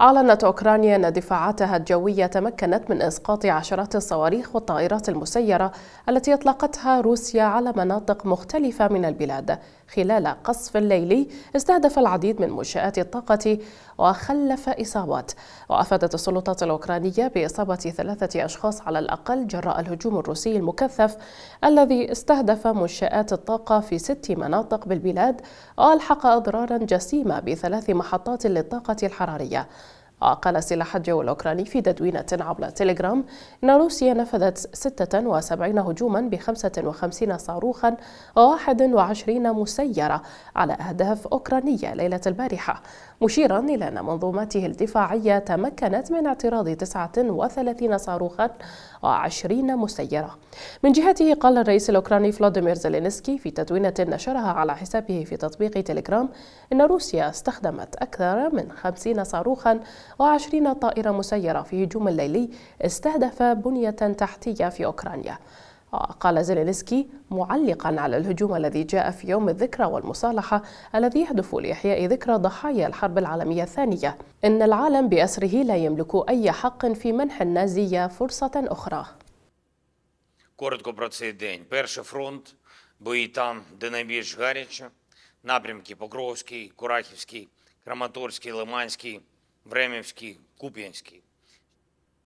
أعلنت أوكرانيا أن دفاعاتها الجوية تمكنت من إسقاط عشرات الصواريخ والطائرات المسيرة التي أطلقتها روسيا على مناطق مختلفة من البلاد خلال قصف ليلي استهدف العديد من منشآت الطاقة وخلف إصابات وأفادت السلطات الأوكرانية بإصابة ثلاثة أشخاص على الأقل جراء الهجوم الروسي المكثف الذي استهدف منشآت الطاقة في ست مناطق بالبلاد وألحق أضرارا جسيمة بثلاث محطات للطاقة الحرارية وقال سلاح الجو الأوكراني في تدوينة عبر تيليجرام إن روسيا نفذت 76 هجوما ب 55 صاروخا و21 مسيرة على أهداف أوكرانية ليلة البارحة مشيرا إلى أن منظوماته الدفاعية تمكنت من اعتراض 39 صاروخا و20 مسيرة من جهته قال الرئيس الأوكراني فلاديمير زيلينسكي في تدوينة نشرها على حسابه في تطبيق تيليجرام إن روسيا استخدمت أكثر من 50 صاروخا وعشرين طائرة مسيرة في هجوم ليلي استهدف بنية تحتية في أوكرانيا قال زيلينسكي معلقا على الهجوم الذي جاء في يوم الذكرى والمصالحة الذي يهدف لإحياء ذكرى ضحايا الحرب العالمية الثانية إن العالم بأسره لا يملك أي حق في منح النازية فرصة أخرى бої там, де найбільш гаряче, напрямки Покровський, Курахівський, Краматорський, Лиманський – Времевский, Купинский.